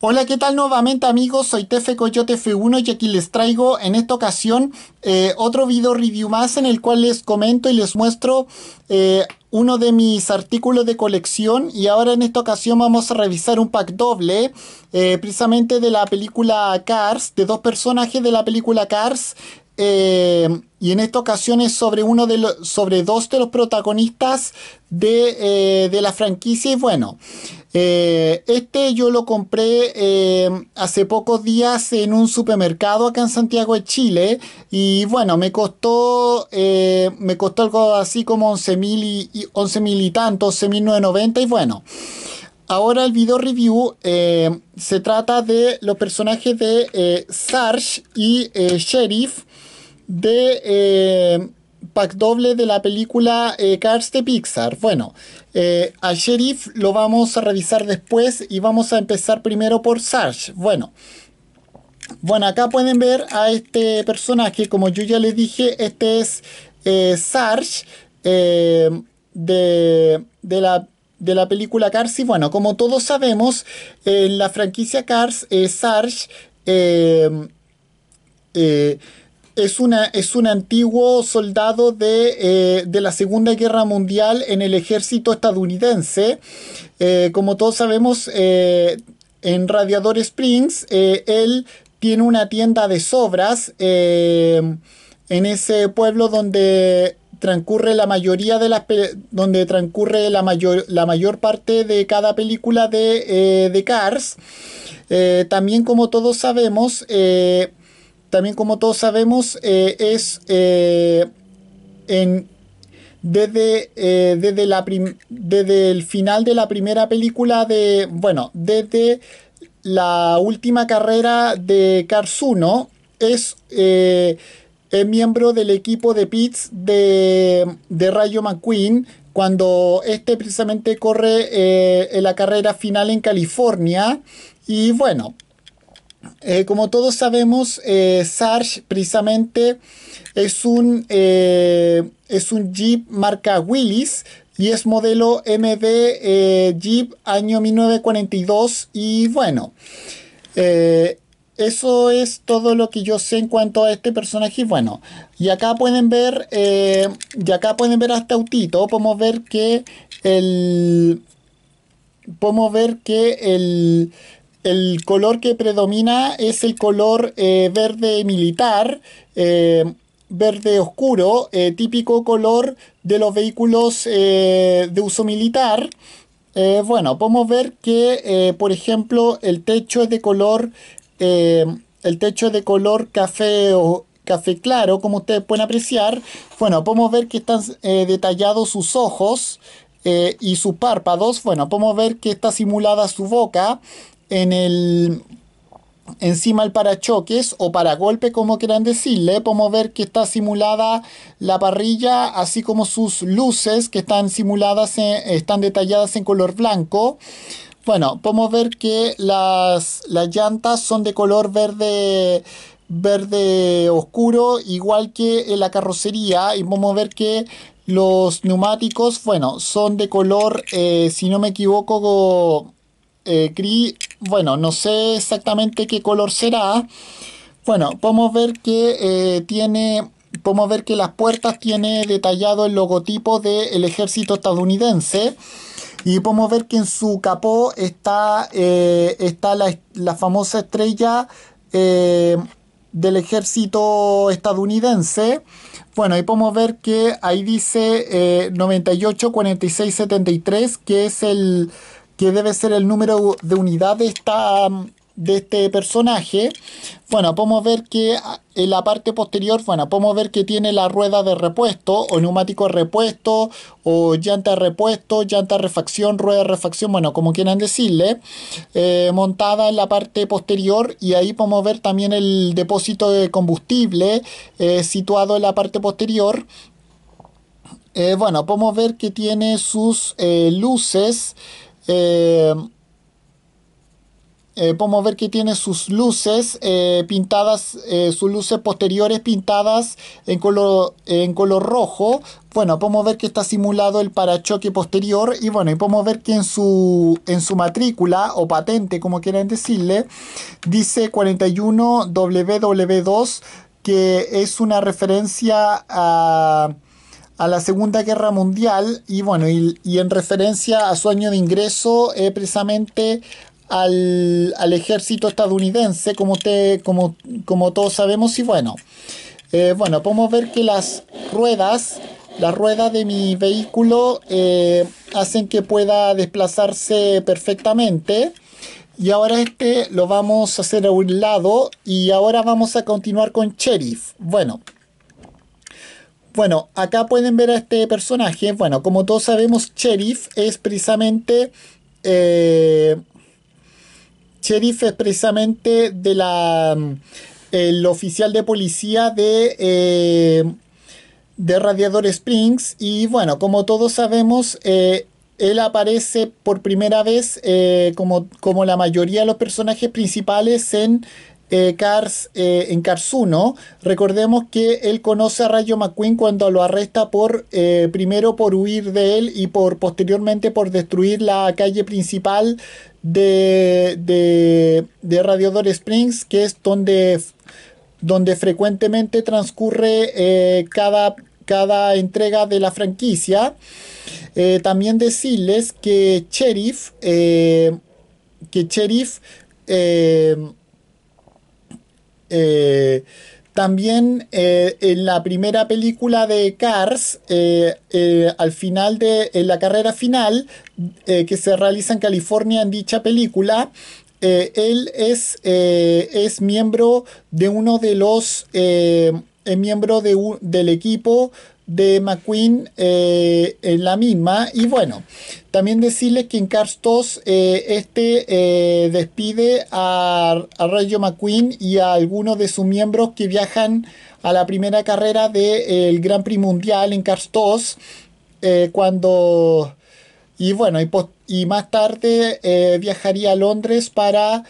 Hola, ¿qué tal nuevamente amigos? Soy Tefe Coyote F1 y aquí les traigo en esta ocasión eh, otro video review más en el cual les comento y les muestro eh, uno de mis artículos de colección y ahora en esta ocasión vamos a revisar un pack doble eh, precisamente de la película Cars, de dos personajes de la película Cars eh, y en esta ocasión es sobre, uno de los, sobre dos de los protagonistas de, eh, la franquicia. Y bueno, eh, este yo lo compré hace pocos días en un supermercado acá en Santiago de Chile. Y bueno, me costó, me costó algo así como 11.000 y, y tanto, 11.990 Y bueno. Ahora el video review se trata de los personajes de Sarge y Sheriff de eh, pack doble de la película eh, Cars de Pixar. Bueno, eh, a Sheriff lo vamos a revisar después y vamos a empezar primero por Sarge. Bueno. Bueno, acá pueden ver a este personaje, como yo ya les dije, este es Sarge de, de la de la película Cars. Y bueno, como todos sabemos, en la franquicia Cars, es Sarge eh, es, una, es un antiguo soldado eh, de, la Segunda Guerra Mundial en el ejército estadounidense. Eh, como todos sabemos, eh, en Radiador Springs, él tiene una tienda de sobras en ese pueblo donde transcurre la mayoría de las donde transcurre la mayor, la mayor parte de cada película de, de Cars. también como todos sabemos, también como todos sabemos, eh, es eh, desde, eh, desde, la desde el final de la primera película de, bueno, desde la última carrera de Cars 1, es, miembro del equipo de pits de, Rayo McQueen, cuando este precisamente corre en la carrera final en California. Y bueno, eh, como todos sabemos, eh, Sarge precisamente es un, eh, es un Jeep marca Willis y es modelo MD Jeep año 1942 y bueno. eso es todo lo que yo sé en cuanto a este personaje. Bueno, y acá pueden ver, y acá pueden ver hasta autito. Podemos ver que el, podemos ver que el, el color que predomina es el color eh, verde militar, eh, verde oscuro, eh, típico color de los vehículos de uso militar. bueno, podemos ver que, por ejemplo, el techo es de color, el techo es de color café o café claro, como ustedes pueden apreciar. Bueno, podemos ver que están detallados sus ojos y sus párpados. Bueno, podemos ver que está simulada su boca en el encima el parachoques o para golpe, como quieran decirle podemos ver que está simulada la parrilla así como sus luces que están simuladas están detalladas en color blanco bueno podemos ver que las, las llantas son de color verde verde oscuro igual que en la carrocería y podemos ver que los neumáticos bueno son de color eh, si no me equivoco eh, gris, bueno, no sé exactamente qué color será. Bueno, podemos ver que eh, tiene, podemos ver que las puertas tiene detallado el logotipo del ejército estadounidense. Y podemos ver que en su capó está, eh, está la, famosa estrella del ejército estadounidense. Bueno, ahí podemos ver que ahí dice eh, 984673, que es el, que debe ser el número de unidad de, de este personaje, bueno, podemos ver que ah, en la parte posterior, bueno, podemos ver que tiene la rueda de repuesto o neumático repuesto o llanta repuesto, llanta refacción, rueda de refacción, bueno, como quieran decirle, eh, montada en la parte posterior y ahí podemos ver también el depósito de combustible eh, situado en la parte posterior eh, bueno, podemos ver que tiene sus luces podemos eh, eh, ver que tiene sus luces eh, pintadas, sus luces posteriores pintadas en color, en color rojo. Bueno, podemos ver que está simulado el parachoque posterior y bueno, y podemos ver que en su, en su matrícula o patente, como quieran decirle, dice 41WW2 que es una referencia a a la Segunda Guerra Mundial y bueno, y, en referencia a su año de ingreso eh, precisamente al, ejército estadounidense, como, usted, como, como todos sabemos, y bueno, eh, bueno, podemos ver que las ruedas, las ruedas de mi vehículo eh, hacen que pueda desplazarse perfectamente. Y ahora este lo vamos a hacer a un lado y ahora vamos a continuar con Sheriff. Bueno, bueno, acá pueden ver a este personaje. Bueno, como todos sabemos, Sheriff es precisamente... Eh, Sheriff es precisamente de la... Mm, el oficial de policía de... Eh, de Radiador Springs. Y bueno, como todos sabemos, eh, él aparece por primera vez, como, como, la mayoría de los personajes principales, en eh, Cars, eh, en Cars 1, recordemos que él conoce a Rayo McQueen cuando lo arresta por eh, primero por huir de él y por posteriormente por destruir la calle principal de, de, de Radiador Springs, que es donde, donde frecuentemente transcurre cada, cada entrega de la franquicia. también decirles que Sheriff, que Sheriff eh, eh, también eh, en la primera película de Cars, eh, al final de en la carrera final que se realiza en California en dicha película, él es, es, miembro de uno de los miembro del equipo de McQueen eh, en la misma. Y bueno, también decirles que en Cars eh, este eh, despide a, a, Rayo McQueen y a algunos de sus miembros que viajan a la primera carrera del el Gran Prix Mundial en Cars cuando... Y bueno, y más tarde viajaría a Londres para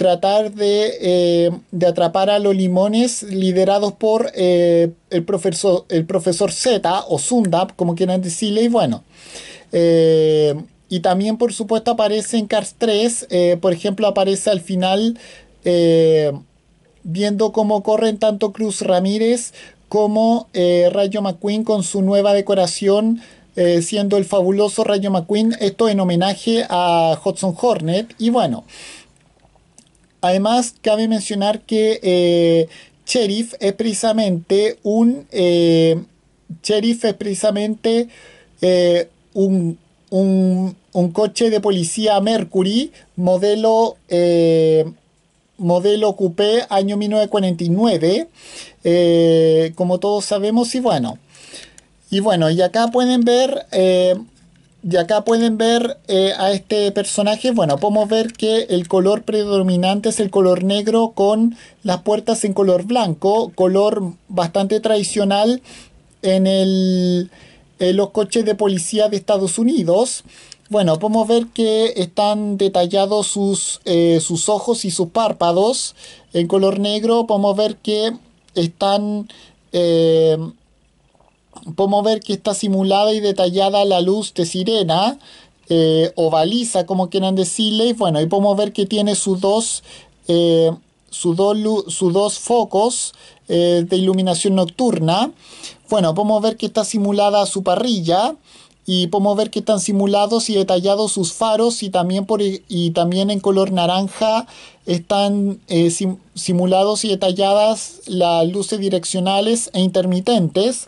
tratar de, eh, de, atrapar a los limones liderados por eh, el, profesor, el profesor Z o Sundap, como quieran decirle, y bueno. Eh, y también, por supuesto, aparece en Cars 3, por ejemplo, aparece al final viendo cómo corren tanto Cruz Ramírez como Rayo McQueen con su nueva decoración. siendo el fabuloso Rayo McQueen, esto en homenaje a Hudson Hornet. Y bueno, Además, cabe mencionar que eh, sheriff es precisamente un eh, sheriff es precisamente eh, un, coche de policía Mercury modelo eh, modelo coupé año 1949 como todos sabemos y bueno y bueno y acá pueden ver de acá pueden ver eh, a este personaje, bueno, podemos ver que el color predominante es el color negro con las puertas en color blanco, color bastante tradicional en, el, los coches de policía de Estados Unidos. Bueno, podemos ver que están detallados sus, eh, sus ojos y sus párpados en color negro. Podemos ver que están... Eh, podemos ver que está simulada y detallada la luz de sirena eh, o baliza, como quieran decirle. Y bueno, y podemos ver que tiene sus dos, eh, focos eh, de iluminación nocturna. Bueno, podemos ver que está simulada su parrilla y podemos ver que están simulados y detallados sus faros y también, por, e, y también en color naranja están eh, simulados y detalladas las luces direccionales e intermitentes.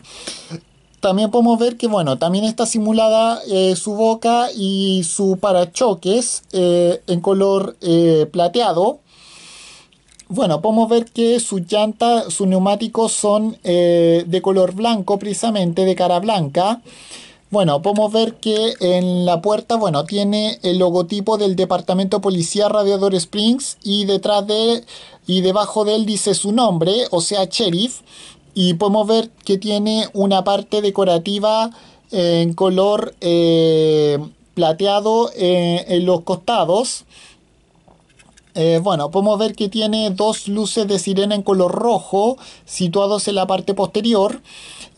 También podemos ver que, bueno, también está simulada eh, su boca y su parachoques eh, en color plateado. Bueno, podemos ver que su llanta sus neumáticos son de color blanco, precisamente de cara blanca. Bueno, podemos ver que en la puerta, bueno, tiene el logotipo del Departamento Policía Radiador Springs y detrás de y debajo de él dice su nombre, o sea, sheriff, y podemos ver que tiene una parte decorativa en color eh, plateado eh, en los costados eh, bueno, podemos ver que tiene dos luces de sirena en color rojo situados en la parte posterior.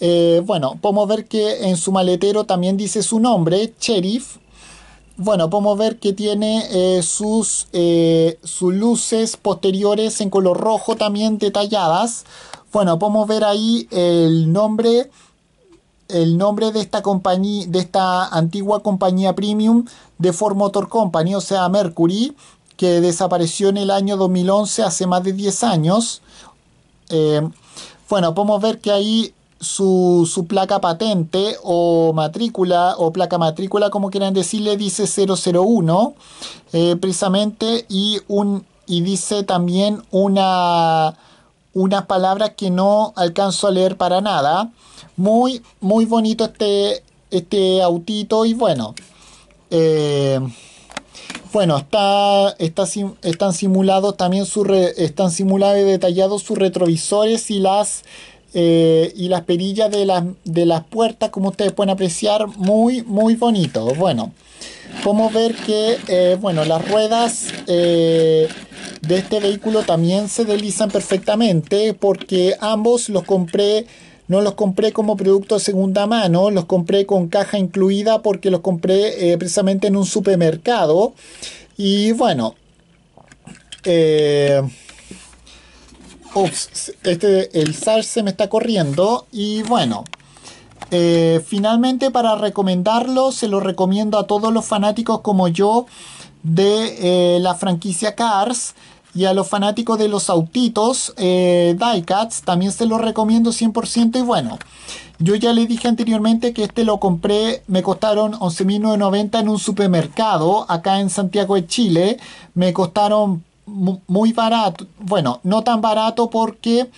Eh, bueno, podemos ver que en su maletero también dice su nombre, Sheriff. Bueno, podemos ver que tiene eh, sus, sus luces posteriores en color rojo también detalladas. Bueno, podemos ver ahí el nombre el nombre de esta compañía, de esta antigua compañía premium de Ford Motor Company, o sea Mercury, que desapareció en el año 2011, hace más de 10 años. Eh, bueno, podemos ver que ahí su, placa patente o matrícula o placa matrícula, como quieran decirle, dice 001 eh, precisamente y, un, y dice también una, unas palabras que no alcanzo a leer para nada. Muy, muy bonito este, este autito y bueno. Eh, bueno, está, están simulados también están simulados y detallados sus retrovisores y las eh, y las perillas de, las de las puertas, como ustedes pueden apreciar, muy, muy bonito. Bueno, podemos ver que, eh, bueno, las ruedas eh, de este vehículo también se deslizan perfectamente porque ambos los compré no los compré como producto de segunda mano, los compré con caja incluida porque los compré eh, precisamente en un supermercado. Y bueno, eh, ups, este, el SARS se me está corriendo. Y bueno, eh, finalmente para recomendarlo, se lo recomiendo a todos los fanáticos como yo de la franquicia Cars. Y a los fanáticos de los autitos, eh, Diecats, también se los recomiendo 100% y bueno. Yo ya le dije anteriormente que este lo compré, me costaron 11.990 en un supermercado acá en Santiago de Chile. Me costaron muy barato, bueno, no tan barato porque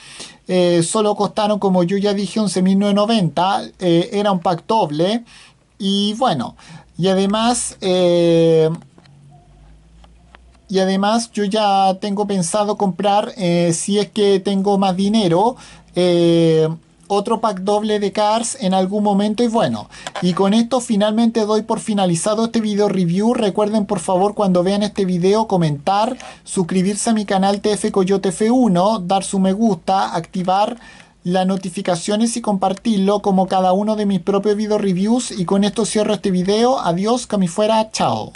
eh, solo costaron, como yo ya dije, 11.990, eh, era un pack doble. Y bueno, y además... Eh, y además yo ya tengo pensado comprar, eh, si es que tengo más dinero, eh, otro pack doble de Cars en algún momento y bueno, y con esto finalmente doy por finalizado este video review, recuerden por favor cuando vean este video comentar, suscribirse a mi canal TF Coyote F1, dar su me gusta, activar las notificaciones y compartirlo como cada uno de mis propios video reviews y con esto cierro este video, adiós, que fuera, chao.